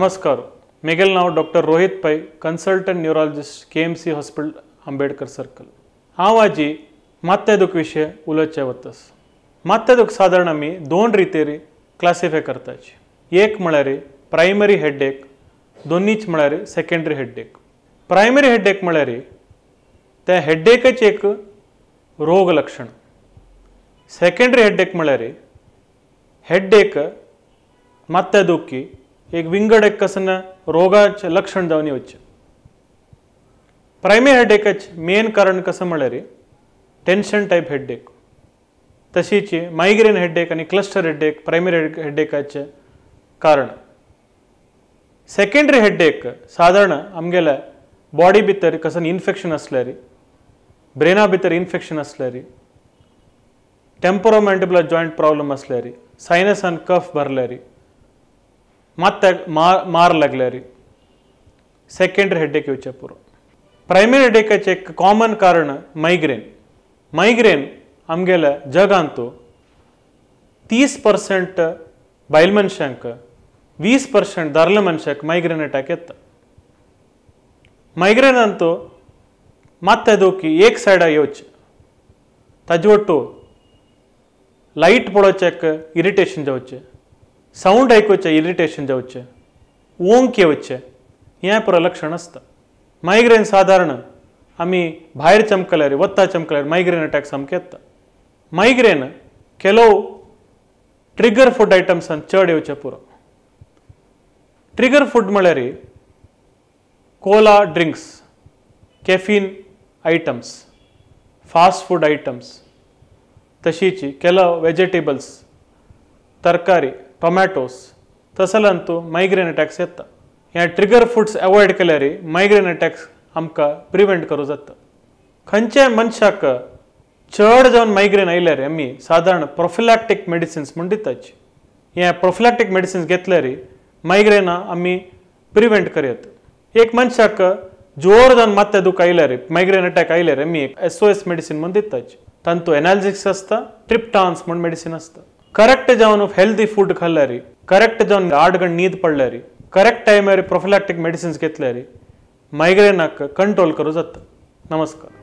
नमस्कार मेगेल नाव doctor Rohit Pai consultant neurologist K M C hospital Ambedkar circle हांव आजी मात्या दुख विशय उलोवचे वतास मात्या दुख सादारण दोन रितेरी क्लासिफाय करताची एक म्हळ्यार प्रायमरी हेडेक दोनीच म्हळ्यार सेकेंडरी हेडेक प्रायमरी हेडेक म्हळ्यार त्या हेडेकच एक रोग लक्षण सेकेंडरी हेडेक म्हळ्यार हेडेक मात्या दुखी एक विंगड एक कसना रोगाचे लक्षण जाऊन येवचे प्रायमरी हेडेकचे मेन कारण कसं म्हळ्यार टेन्शन टायप हेडेक तशीची मायग्रेन हेडेक आणि क्लस्टर हेडेक प्रायमरी हेडेकचे कारण सेकेंडरी हेडेक साधारण आमगेल्या बॉडी भितर कसं इन्फेक्शन रे ब्रेना भितर इन्फेक्शन असल्यार प्रॉब्लेम जॉयंट रे सायनस सायनसान कफ रे ಮತ್ತೆ ಮಾರಲಾಗ್ಲಾರಿ ಸೆಕೆಂಡ್ರಿ ಹೆಡ್ಡೆ ಕಿವಚಪುರ ಪ್ರೈಮರಿ ಹೆಡ್ಡೆ ಚೆಕ್ ಕಾಮನ್ ಕಾರಣ ಮೈಗ್ರೇನ್ ಮೈಗ್ರೇನ್ ಅಮ್ಗೆಲ ಜಗ ಅಂತು ತೀಸ್ ಪರ್ಸೆಂಟ್ ಬಯಲ್ ಮನುಷ್ಯಂಕ ವೀಸ್ ಪರ್ಸೆಂಟ್ ದರ್ಲ ಮನುಷ್ಯಕ್ಕೆ ಮೈಗ್ರೇನ್ ಅಟ್ಯಾಕ್ ಎತ್ತ ಮೈಗ್ರೇನ್ ಅಂತೂ ಮತ್ತೆ ಅದಕ್ಕೆ ಏಕ್ ಸೈಡ ಯೋಚ ತಜ್ಜೊಟ್ಟು ಲೈಟ್ ಚೆಕ್ ಇರಿಟೇಷನ್ ಜೋಚೆ ಸೌಂಡ್ ಆಯ್ಕೆ ಇರೀಟೆಷನ್ ಜಾವ್ ಓಂಕ ಯಾವ್ ಯಕ್ಷಣ ಆಸ್ತ ಮೈಗ್ರೇನ್ ಸಾಧಾರಣ ಅರ್ ಮೈಗ್ರೇನ್ ಚಮಕಲೆ ಮೈಗ್ರೇನ ಫುಡ್ ಐಟಮ್ಸ್ ಅಂತ ಚರ್ಡ್ ಯೋಚೆ ಆಯಮ ಚೆಡ ಫುಡ್ ಮಳೆರಿ cola drinks items fast items ತೀರ್ ಕೆಲ ವೆಜಿಟೇಬಲ್ಸ್ ತರಕಾರಿ तसं ತಸಲಂತೂ मायग्रेन अटॅक्स येतात ह्या ट्रिगर फुड्स अवॉयड केल्यार मायग्रेन अटॅक्स आमकां प्रिवेंट करू जाता खंयच्याय मनशाक चड जावन मायग्रेन आयल्यार आमी सादारण प्रोफिलॅक्टीक मेडिसिन्स म्हूण दितात हे प्रोफिलॅक्टीक मेडिसिन्स घेतल्यार मायग्रेना आमी प्रिवेंट करयात एक मनशाक जोर जावन मात्या दुख आयल्यार मायग्रेन अटॅक आयल्यार आमी एस ओ एस मेडिसीन म्हूण दितात तातूंत एनाल्जेक्स आसता ट्रिप्टान्स म्हूण मेडिसीन आसता ಕರೆಕ್ಟ್ ಜನ ಹೆಲ್ದಿ ಫುಡ್ ಫೂಡ್ ಕ್ರೀ ಕೆಕ್ಟಗ ನಡೆಯರಿಕ್ಟ್ ಟೈಮಾರ ಪ್ರೊಫಿಲೆಕ್ಟಿಕ್ ಮೆಡಿಸ್ ಘಟನೆ ರೀ ಹಾಕ ಕಂಟ್ರೋಲ್ ಕರು ನಮಸ್ಕಾರ